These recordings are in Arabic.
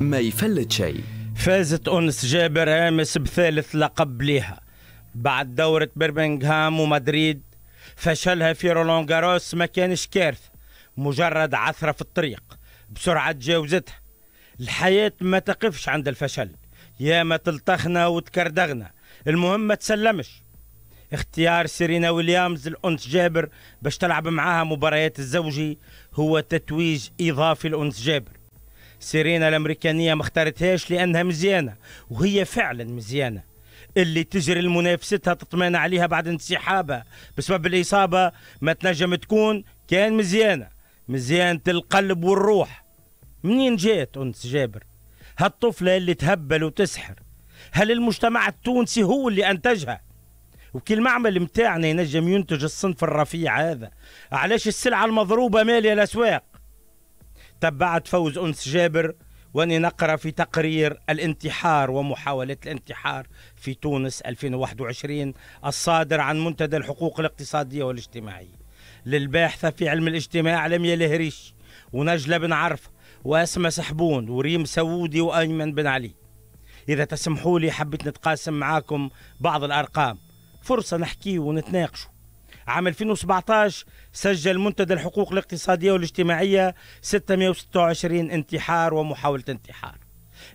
ما يفلت شيء فازت أنس جابر أمس بثالث لقب لها بعد دورة برمنغهام ومدريد فشلها في رولون جاروس ما كانش كارثة مجرد عثرة في الطريق بسرعة تجاوزتها الحياة ما تقفش عند الفشل يا ما تلطخنا وتكردغنا المهم ما تسلمش اختيار سيرينا ويليامز لأنس جابر باش تلعب معاها مباريات الزوجي هو تتويج إضافي لأنس جابر سيرينا الامريكانيه ما اختارتهاش لانها مزيانه وهي فعلا مزيانه اللي تجري لمنافستها تطمئن عليها بعد انسحابها بسبب الاصابه ما تنجم تكون كان مزيانه مزيانه القلب والروح منين جات انس جابر هالطفله اللي تهبل وتسحر هل المجتمع التونسي هو اللي انتجها وكي المعمل متاعنا ينجم ينتج الصنف الرفيع هذا علاش السلعه المضروبه ماليه الاسواق تبعت فوز أنس جابر واني نقرا في تقرير الانتحار ومحاوله الانتحار في تونس 2021 الصادر عن منتدى الحقوق الاقتصاديه والاجتماعيه للباحثه في علم الاجتماع لميا الهريش ونجله بن عرفه واسمه سحبون وريم سعودي وايمن بن علي اذا تسمحوا لي حبيت نتقاسم معاكم بعض الارقام فرصه نحكي ونتناقشوا عام 2017 سجل منتدى الحقوق الاقتصادية والاجتماعية 626 انتحار ومحاولة انتحار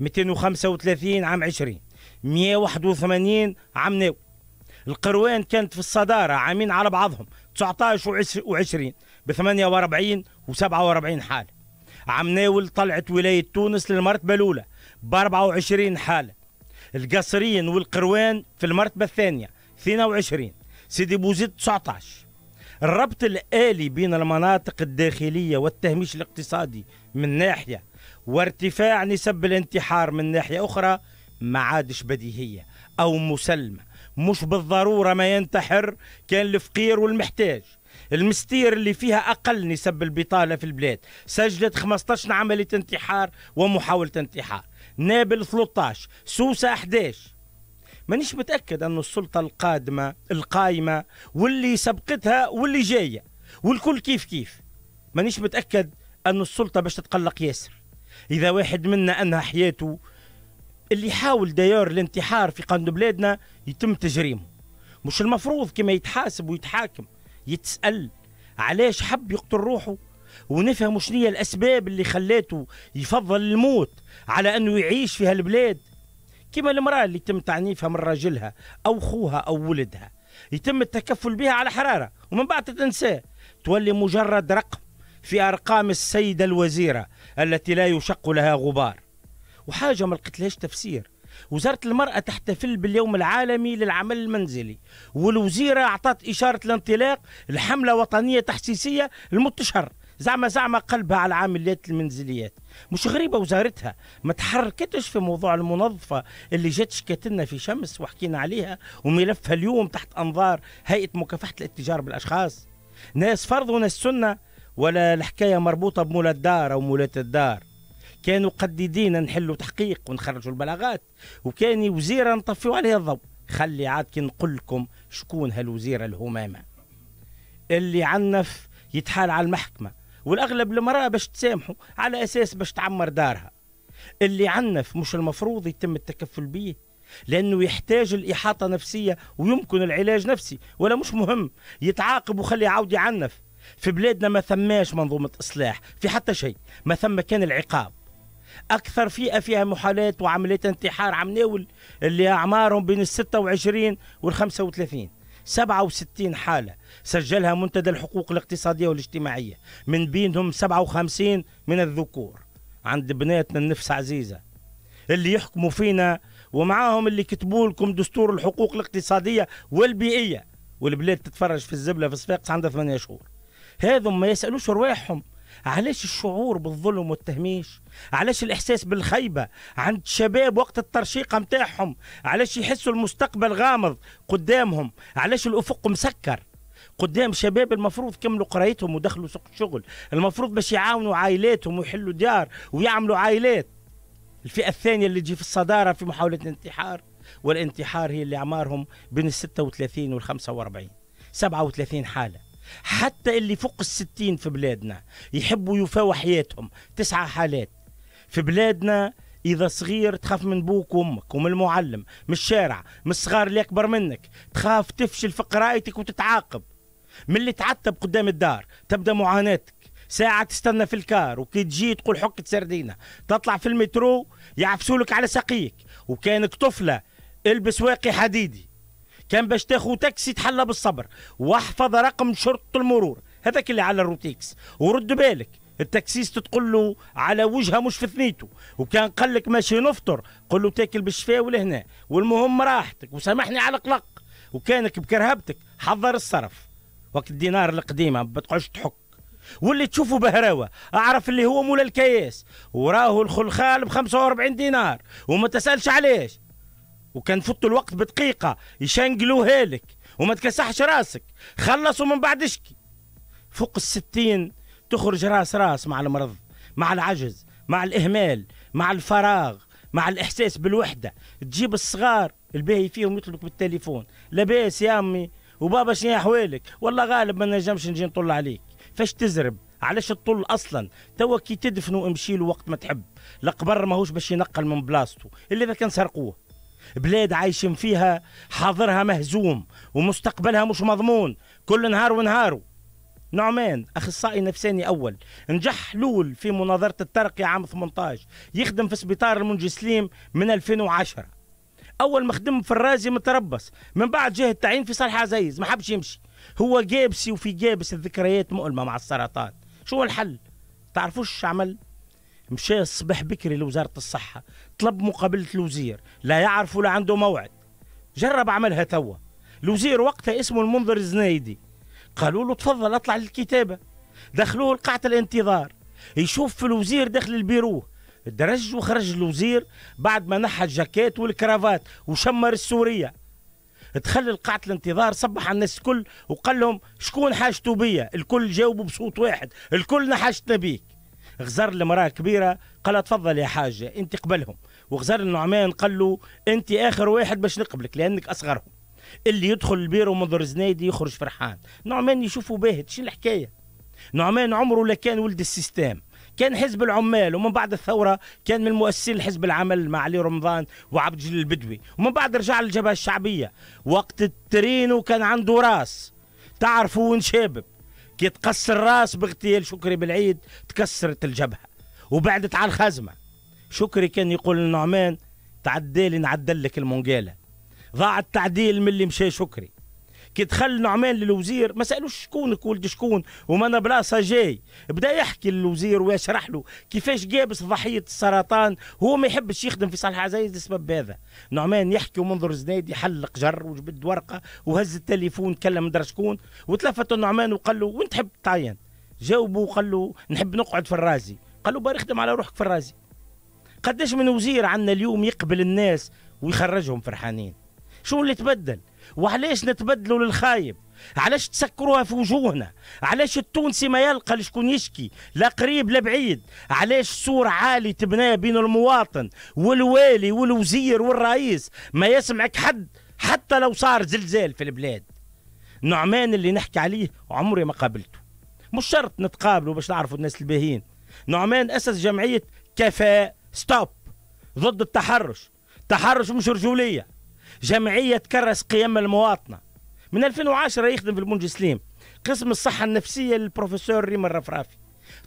235 عام 20 181 عام ناو القروان كانت في الصدارة عامين على بعضهم 19 و20 ب 48 و 47 حالة عم ناول طلعت ولاية تونس للمرتبة الأولى ب 24 حالة القصرين والقروان في المرتبة الثانية 22 سيدي بوزيد 19 الربط الآلي بين المناطق الداخلية والتهميش الاقتصادي من ناحية وارتفاع نسب الانتحار من ناحية أخرى ما عادش بديهية أو مسلمة مش بالضرورة ما ينتحر كان الفقير والمحتاج المستير اللي فيها أقل نسب البطالة في البلاد سجلت 15 عملية انتحار ومحاولة انتحار نابل 13 سوسة 11 مانيش متاكد انه السلطه القادمه القايمه واللي سبقتها واللي جايه والكل كيف كيف مانيش متاكد انه السلطه باش تتقلق ياسر اذا واحد منا انهى حياته اللي يحاول دايور الانتحار في قانون بلادنا يتم تجريمه مش المفروض كما يتحاسب ويتحاكم يتسأل علاش حب يقتل روحه ونفهم هي الأسباب اللي خلاته يفضل الموت على أنه يعيش في هالبلاد كما المرأة اللي يتم تعنيفها من راجلها أو خوها أو ولدها يتم التكفل بها على حرارة ومن بعد تنساه تولي مجرد رقم في أرقام السيدة الوزيرة التي لا يشق لها غبار وحاجة ما لقيتلهاش تفسير وزارة المرأة تحتفل باليوم العالمي للعمل المنزلي والوزيرة أعطت إشارة الانطلاق لحملة وطنية تحسيسية لمدة شهر زعما زعما قلبها على العاملات المنزليات مش غريبة وزارتها ما تحركتش في موضوع المنظفة اللي جات شكتنا لنا في شمس وحكينا عليها وملفها اليوم تحت أنظار هيئة مكافحة الاتجار بالأشخاص ناس فرض وناس سنة ولا الحكاية مربوطة بمولى الدار أو مولات الدار كانوا قددين نحلوا تحقيق ونخرجوا البلاغات وكان وزيرة نطفيوا عليها الضوء خلي عاد كي نقول لكم شكون هالوزيرة الهمامة اللي عنف يتحال على المحكمة والاغلب المراه باش تسامحوا على اساس باش تعمر دارها اللي عنف مش المفروض يتم التكفل به لانه يحتاج الاحاطه نفسيه ويمكن العلاج نفسي ولا مش مهم يتعاقب وخلي يعاود يعنف في بلادنا ما ثماش منظومه اصلاح في حتى شيء ما ثم كان العقاب اكثر فئه فيها محالات وعمليات انتحار عم ناول اللي اعمارهم بين ال 26 وال 35 67 حالة سجلها منتدى الحقوق الاقتصادية والاجتماعية من بينهم 57 من الذكور عند بناتنا النفس عزيزة اللي يحكموا فينا ومعاهم اللي كتبوا لكم دستور الحقوق الاقتصادية والبيئية والبلاد تتفرج في الزبلة في صفاقس عندها ثمانية شهور هذو ما يسألوش رواحهم علاش الشعور بالظلم والتهميش علاش الاحساس بالخيبه عند شباب وقت الترشيقه متاعهم علاش يحسوا المستقبل غامض قدامهم علاش الافق مسكر قدام شباب المفروض كملوا قرايتهم ودخلوا سوق الشغل المفروض باش يعاونوا عائلاتهم ويحلوا ديار ويعملوا عائلات الفئه الثانيه اللي تجي في الصداره في محاوله الانتحار والانتحار هي اللي اعمارهم بين ال 36 وال 45 37 حاله حتى اللي فوق الستين في بلادنا يحبوا يفاوى حياتهم تسعة حالات في بلادنا إذا صغير تخاف من بوك وأمك ومن المعلم من الشارع من الصغار اللي أكبر منك تخاف تفشل في قرايتك وتتعاقب من اللي تعتب قدام الدار تبدأ معاناتك ساعة تستنى في الكار وكي تجي تقول حكة سردينة تطلع في المترو يعفسولك على ساقيك وكانك طفلة البس واقي حديدي كان باش تاخذ تاكسي تحلى بالصبر واحفظ رقم شرطه المرور هذاك اللي على الروتيكس ورد بالك التاكسيست تقول له على وجهه مش في ثنيته وكان قال لك ماشي نفطر قل له تاكل بالشفاء ولهنا والمهم راحتك وسامحني على القلق وكانك بكرهبتك حضر الصرف وقت الدينار القديمه ما بتقعدش تحك واللي تشوفه بهراوة أعرف اللي هو مولا الكياس وراه الخلخال ب 45 دينار وما تسألش علاش وكان فوت الوقت بدقيقة يشنقلوها لك وما تكسحش راسك خلص ومن بعد اشكي فوق الستين تخرج راس راس مع المرض مع العجز مع الإهمال مع الفراغ مع الإحساس بالوحدة تجيب الصغار الباهي فيهم يطلبك بالتليفون لاباس يا أمي وبابا شنو أحوالك والله غالب ما نجمش نجي نطل عليك فاش تزرب علاش تطل اصلا توا كي تدفنوا امشي له وقت ما تحب القبر ماهوش باش ينقل من بلاصتو الا اذا كان سرقوه بلاد عايشين فيها حاضرها مهزوم ومستقبلها مش مضمون كل نهار ونهارو نعمان اخصائي نفساني اول نجح حلول في مناظره الترقي عام 18 يخدم في سبيطار المنجي سليم من 2010 اول ما خدم في الرازي متربص من بعد جه التعيين في صالح عزيز ما حبش يمشي هو جابسي وفي جابس الذكريات مؤلمه مع السرطان شو الحل تعرفوش عمل مشى الصبح بكري لوزاره الصحه طلب مقابله الوزير لا يعرف ولا عنده موعد جرب عملها توا الوزير وقتها اسمه المنذر الزنايدي قالوا له تفضل اطلع للكتابه دخلوه لقاعه الانتظار يشوف في الوزير داخل البيرو درج وخرج الوزير بعد ما نحى الجاكيت والكرافات وشمر السوريه دخل لقاعة الانتظار صبح على الناس الكل وقال لهم شكون حاجته بيا الكل جاوبوا بصوت واحد الكل نحاجتنا بيك غزر المراه كبيرة قال تفضل يا حاجه انت قبلهم وغزر النعمان قال له انت اخر واحد باش نقبلك لانك اصغرهم اللي يدخل البيرو منظر زنيدي يخرج فرحان نعمان يشوفه باهت شنو الحكايه نعمان عمره لا كان ولد السيستام كان حزب العمال ومن بعد الثوره كان من مؤسسين حزب العمل مع علي رمضان وعبد الجليل البدوي ومن بعد رجع للجبهه الشعبيه وقت الترينو كان عنده راس تعرفوا وين شابب كي تقصر راس بغتيل شكري بالعيد تكسرت الجبهة وبعدت على الخزمة شكري كان يقول النعمان تعديلي نعدل لك المونجالة ضاع التعديل من اللي مشى شكري كي دخل نعمان للوزير ما سالوش شكونك ولد شكون وما انا بلاصه جاي بدا يحكي للوزير ويشرح له كيفاش جابس ضحيه السرطان هو ما يحبش يخدم في صالح عزايز لسبب هذا نعمان يحكي ومنظر زنيدي حلق جر وجبد ورقه وهز التليفون كلم مدري شكون وتلفت نعمان وقال له وين تحب تعين جاوبه وقال له نحب نقعد في الرازي قال له باري اخدم على روحك في الرازي قداش من وزير عندنا اليوم يقبل الناس ويخرجهم فرحانين شو اللي تبدل وعلاش نتبدلوا للخايب علاش تسكروها في وجوهنا علاش التونسي ما يلقى لشكون يشكي لا قريب لا بعيد علاش سور عالي تبنى بين المواطن والوالي والوزير والرئيس ما يسمعك حد حتى لو صار زلزال في البلاد نعمان اللي نحكي عليه عمري ما قابلته مش شرط نتقابلوا باش نعرفوا الناس الباهين نعمان اسس جمعيه كفاء ستوب ضد التحرش تحرش مش رجوليه جمعية كرس قيم المواطنة من 2010 يخدم في البونج سليم قسم الصحة النفسية للبروفيسور ريم الرفرافي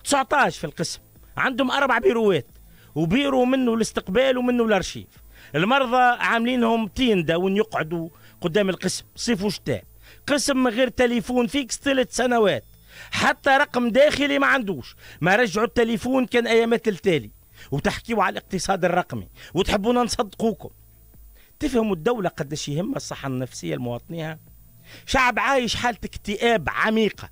19 في القسم عندهم أربع بيروات وبيرو منه الاستقبال ومنه الأرشيف المرضى عاملينهم تيندا وين يقعدوا قدام القسم صيف وشتاء قسم من غير تليفون فيكس ثلاث سنوات حتى رقم داخلي ما عندوش ما رجعوا التليفون كان ايامات التالي وتحكيوا على الاقتصاد الرقمي وتحبونا نصدقوكم تفهموا الدولة قداش يهمها الصحة النفسية لمواطنيها شعب عايش حالة اكتئاب عميقة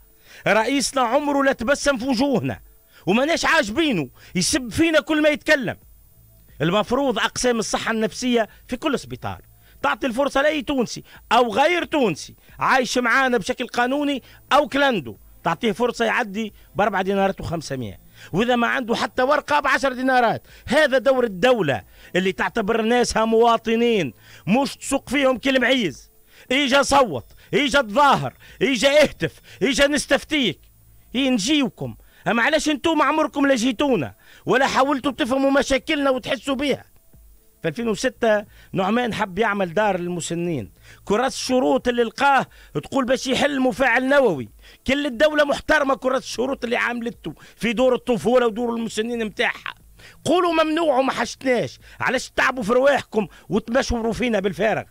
رئيسنا عمره لا تبسم في وجوهنا وماناش عاجبينه يسب فينا كل ما يتكلم المفروض أقسام الصحة النفسية في كل سبيطار تعطي الفرصة لأي تونسي أو غير تونسي عايش معانا بشكل قانوني أو كلاندو تعطيه فرصة يعدي بأربع دينارات وخمسمائة واذا ما عنده حتى ورقه ب 10 دينارات هذا دور الدوله اللي تعتبر ناسها مواطنين مش تسوق فيهم كلم عيز اجا صوت اجا تظاهر اجا اهتف اجا نستفتيك اي نجيوكم اما علاش انتم عمركم لا جيتونا ولا حاولتوا تفهموا مشاكلنا وتحسوا بيها في 2006 نعمان حب يعمل دار للمسنين كرة الشروط اللي لقاه تقول باش يحل مفاعل نووي كل الدولة محترمة كرة الشروط اللي عملته في دور الطفولة ودور المسنين متاعها قولوا ممنوع وما حشتناش علاش تعبوا في رواحكم وتمشوروا فينا بالفارغ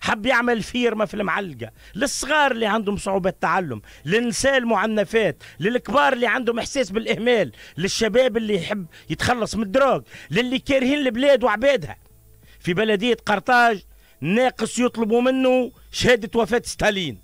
حب يعمل فيرما في المعلقه للصغار اللي عندهم صعوبات تعلم للنساء المعنفات للكبار اللي عندهم احساس بالاهمال للشباب اللي يحب يتخلص من الدراج للي كارهين البلاد وعبادها في بلدية قرطاج ناقص يطلبوا منه شهادة وفاة ستالين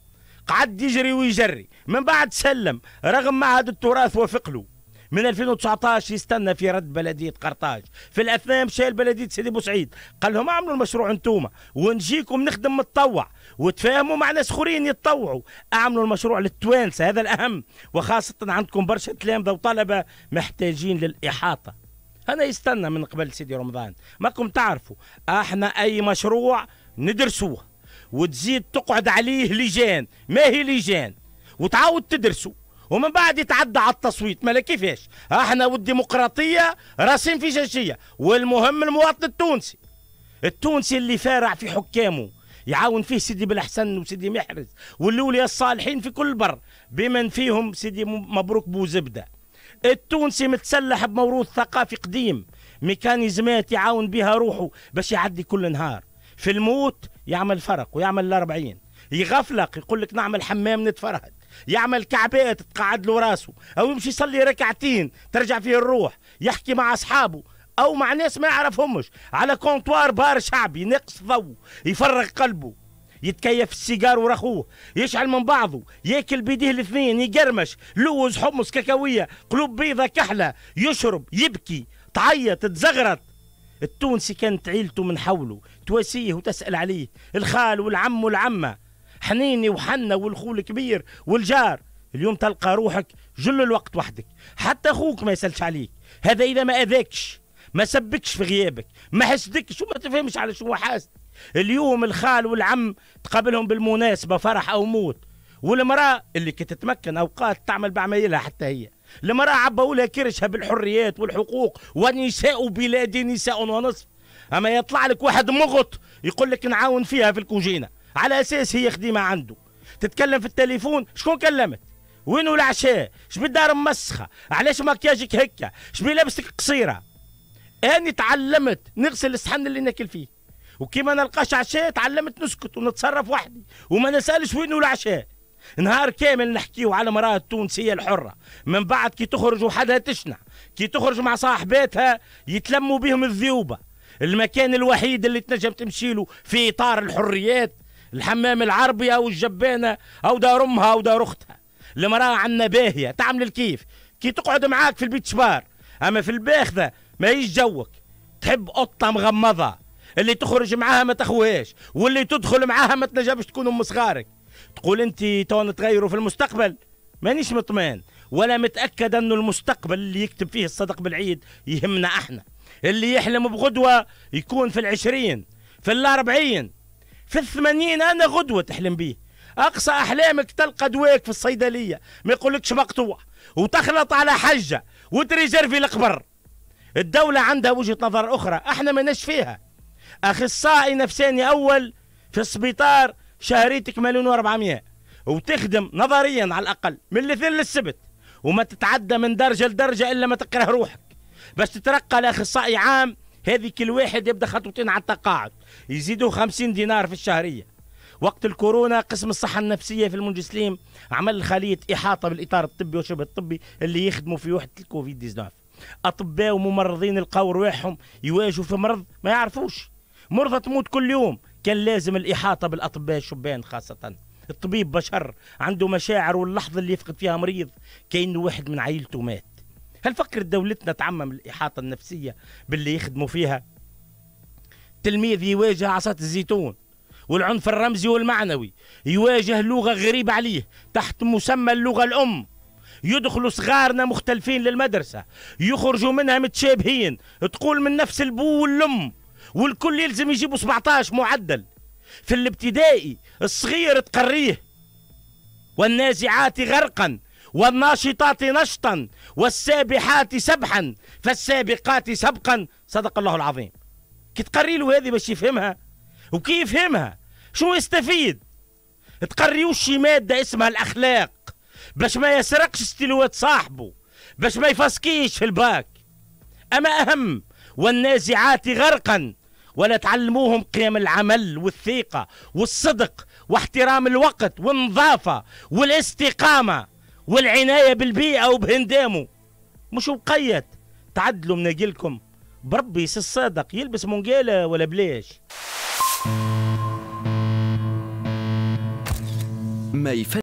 قعد يجري ويجري من بعد سلم رغم معهد التراث وافق له من 2019 يستنى في رد بلديه قرطاج في الاثناء مشى لبلديه سيدي بوسعيد قال لهم اعملوا المشروع انتوما ونجيكم نخدم متطوع وتفاهموا مع ناس اخرين يتطوعوا اعملوا المشروع للتوانسه هذا الاهم وخاصه عندكم برشا تلامذه وطلبه محتاجين للاحاطه انا يستنى من قبل سيدي رمضان ماكم تعرفوا احنا اي مشروع ندرسوه وتزيد تقعد عليه لجان ما هي لجان وتعاود تدرسوا ومن بعد يتعدى على التصويت ما كيفاش احنا والديمقراطيه راسين في جاشية والمهم المواطن التونسي التونسي اللي فارع في حكامه يعاون فيه سيدي بالحسن وسيدي محرز واللولي الصالحين في كل بر بمن فيهم سيدي مبروك بوزبده التونسي متسلح بموروث ثقافي قديم ميكانيزمات يعاون بها روحه باش يعدي كل نهار في الموت يعمل فرق ويعمل الأربعين يغفلق يقول لك نعمل حمام نتفرهد يعمل كعبات تقعد له راسه او يمشي يصلي ركعتين ترجع فيه الروح يحكي مع اصحابه او مع ناس ما يعرفهمش على كونتوار بار شعبي نقص ضو يفرغ قلبه يتكيف السيجار ورا يشعل من بعضه ياكل بيديه الاثنين يقرمش لوز حمص كاكاويه قلوب بيضه كحله يشرب يبكي تعيط تزغرط التونسي كانت عيلته من حوله تواسيه وتسأل عليه الخال والعم والعمة حنيني وحنا والخو الكبير والجار اليوم تلقى روحك جل الوقت وحدك حتى أخوك ما يسألش عليك هذا إذا ما أذاكش ما سبكش في غيابك ما حسدكش وما تفهمش على شو حاسد اليوم الخال والعم تقابلهم بالمناسبة فرح أو موت والمرأة اللي كي تتمكن أوقات تعمل بعمايلها حتى هي المرأة لها كرشها بالحريات والحقوق ونساء بلادي نساء ونصف أما يطلع لك واحد مغط يقول لك نعاون فيها في الكوجينة على أساس هي خديمة عنده تتكلم في التليفون شكون كلمت وينو العشاء الدار مسخة علاش مكياجك هكا شبي لابسك قصيرة أنا تعلمت نغسل الصحن اللي ناكل فيه وكي ما نلقاش عشاء تعلمت نسكت ونتصرف وحدي وما نسالش وين العشاء نهار كامل نحكيو على المراه التونسيه الحره من بعد كي تخرج وحدها تشنع كي تخرج مع صاحباتها يتلموا بهم الذيوبه المكان الوحيد اللي تنجم تمشيله في اطار الحريات الحمام العربي او الجبانه او دار امها او دار اختها المراه عندنا باهيه تعمل الكيف كي تقعد معاك في البيت شبار اما في الباخذه ما يجوك تحب قطه مغمضه اللي تخرج معاها ما تخوهاش واللي تدخل معاها ما تنجمش تكون ام صغارك تقول انت تو نتغيروا في المستقبل مانيش مطمئن ولا متاكد انه المستقبل اللي يكتب فيه الصدق بالعيد يهمنا احنا اللي يحلم بغدوه يكون في العشرين في الاربعين في الثمانين انا غدوه تحلم بيه اقصى احلامك تلقى دواك في الصيدليه ما يقولكش مقطوع وتخلط على حجه وتريزيرفي القبر الدولة عندها وجهة نظر أخرى احنا ما فيها اخصائي نفساني اول في السبيطار شهريتك مليون و400 وتخدم نظريا على الاقل من الاثنين للسبت وما تتعدى من درجه لدرجه الا ما تكره روحك باش تترقى لاخصائي عام هذه كل واحد يبدا خطوتين على التقاعد يزيدوا 50 دينار في الشهريه وقت الكورونا قسم الصحة النفسية في المنجسليم عمل خلية إحاطة بالإطار الطبي وشبه الطبي اللي يخدموا في وحدة الكوفيد 19 أطباء وممرضين لقوا رواحهم يواجهوا في مرض ما يعرفوش مرضى تموت كل يوم كان لازم الإحاطة بالأطباء الشبان خاصة الطبيب بشر عنده مشاعر واللحظة اللي يفقد فيها مريض كأنه واحد من عائلته مات هل فكرت دولتنا تعمم الإحاطة النفسية باللي يخدموا فيها تلميذ يواجه عصا الزيتون والعنف الرمزي والمعنوي يواجه لغة غريبة عليه تحت مسمى اللغة الأم يدخلوا صغارنا مختلفين للمدرسة يخرجوا منها متشابهين تقول من نفس البو والأم والكل يلزم يجيبوا 17 معدل في الابتدائي الصغير تقريه والنازعات غرقا والناشطات نشطا والسابحات سبحا فالسابقات سبقا صدق الله العظيم كي تقري له هذه باش يفهمها وكي يفهمها شو يستفيد تقريوش شي ماده اسمها الاخلاق باش ما يسرقش استلوات صاحبه باش ما يفسكيش في الباك اما اهم والنازعات غرقا ولا تعلموهم قيم العمل والثقة والصدق واحترام الوقت والنظافة والاستقامة والعناية بالبيئة وبهندامه مش مقيد تعدلوا من أجلكم بربي الصادق يلبس منقالة ولا بلاش ما يفت